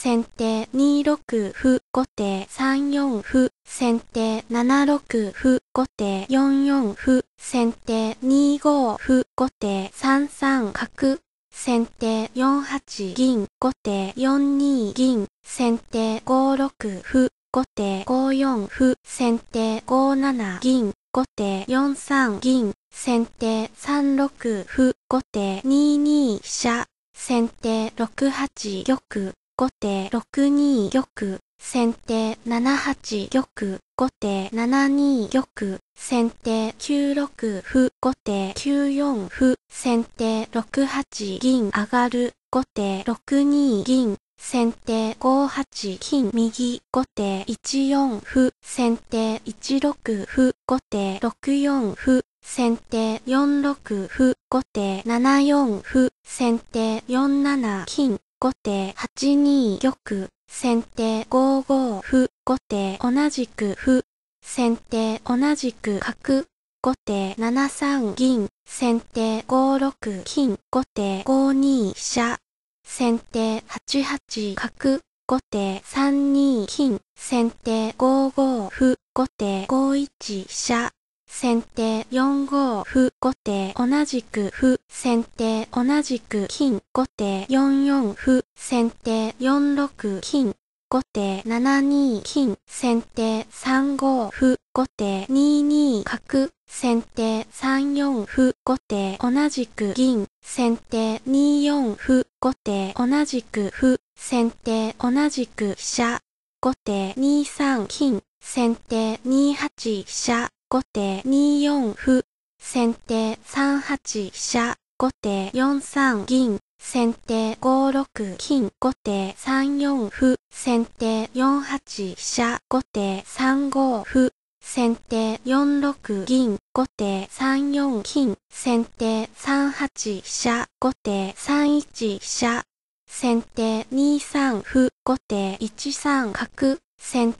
先手2六歩、後手3四歩、先手7六歩、後手4四歩、先手2五歩、後手3三角。先手4八銀、後手4二銀、先手5六歩、後手5四歩、先手5七銀、後手4三銀、先手3六歩、後手2二飛車、先手6八玉。後手6二玉、先手7八玉、後手7二玉、先手9六歩、後手9四歩、先手6八銀上がる、後手6二銀、先手5八金右、後手1四歩、先手1六歩、後手6四歩、先手4六歩、後手7四歩、先手4七金、後手8二玉、先手5五歩、後手同じく歩、先手同じく角、後手7三銀、先手5六金、後手5二飛車、先手8八角、後手3二金、先手5五歩、後手5一飛車。先手4五歩後手同じく歩先手同じく金後手4四歩先手4六金後手7二金先手3五歩後手2二角先手3四歩後手同じく銀先手2四歩後手同じく歩先手同じく飛車後手2三金先手2八飛車後手2四歩、先手3八飛車、後手4三銀、先手5六金、後手3四歩、先手4八飛車、後手3五歩、先手4六銀、後手3四金、先手3八飛車、後手3一飛車、先手2三歩、後手1三角、先手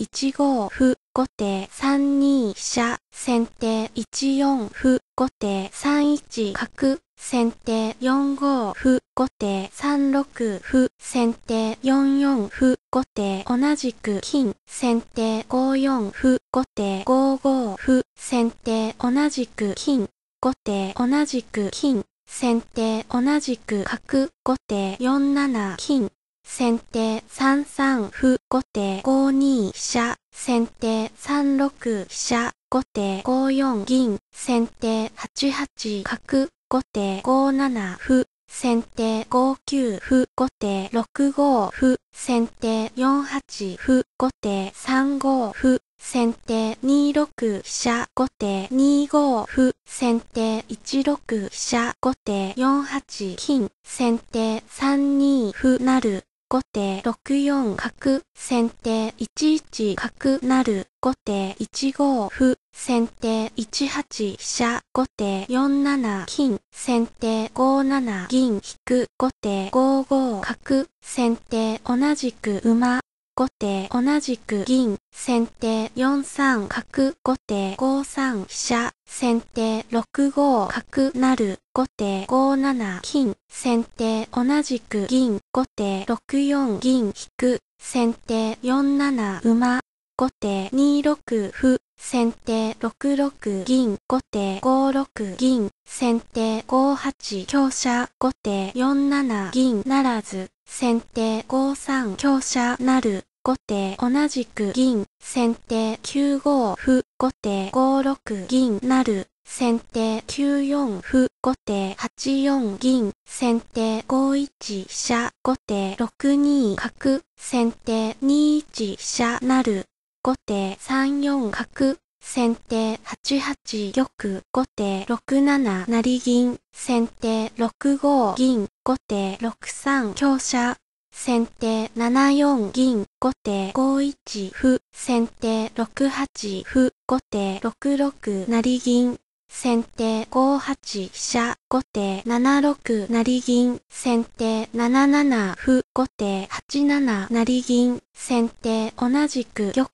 1五歩、後手3二飛車、先手1四歩、後手3一角、先手4五歩、後手3六歩、先手4四歩、後手同じく金、先手5四歩、後手5五歩、先手同じく金、後手同じく金、先手同じく角、後手4七金、先手3三歩、後手5二飛車、先手3六飛車、後手5四銀、先手8八角、後手5七歩、先手5九歩、後手6五歩、先手4八歩、後手3五歩、先手2六飛車、後手2五歩、先手1六飛車、後手4八金、先手3二歩なる。後手6四角、先手1一角なる、後手1五歩、先手1八飛車、後手4七金、先手5七銀引く、後手5五角、先手同じく馬、後手同じく銀、先手4三角、後手5三飛車、先手6五角なる、後手5七金、先手同じく銀、後手6四銀引く、先手4七馬、後手2六歩、先手6六銀、後手5六銀、先手5八香車、後手4七銀ならず、先手5三香車なる。後手同じく銀。先手9五歩。後手5六銀なる。先手9四歩。後手8四銀。先手5一飛車。後手6二角。先手2一飛車なる。後手3四角。先手8八玉、後手6七成銀、先手6五銀、後手6三香車、先手7四銀、後手5一歩、先手6八歩、後手6六成銀、先手5八飛車、後手7六成銀、先手7七歩、後手8七成銀、先手同じく玉、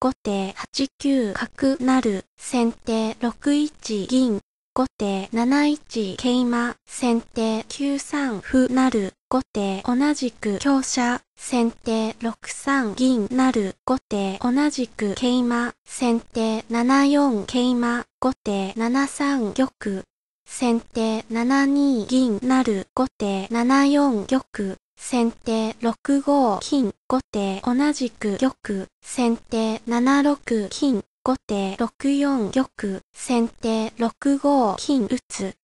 後手8九角成、先手6一銀、後手7一桂馬、先手9三歩成、後手同じく香車、先手6三銀成、後手同じく桂馬、先手7四桂馬、後手7三玉。先手7二銀なる。後手7四玉。先手6五金後手同じく玉。先手7六金後手6四玉。先手6五金打つ。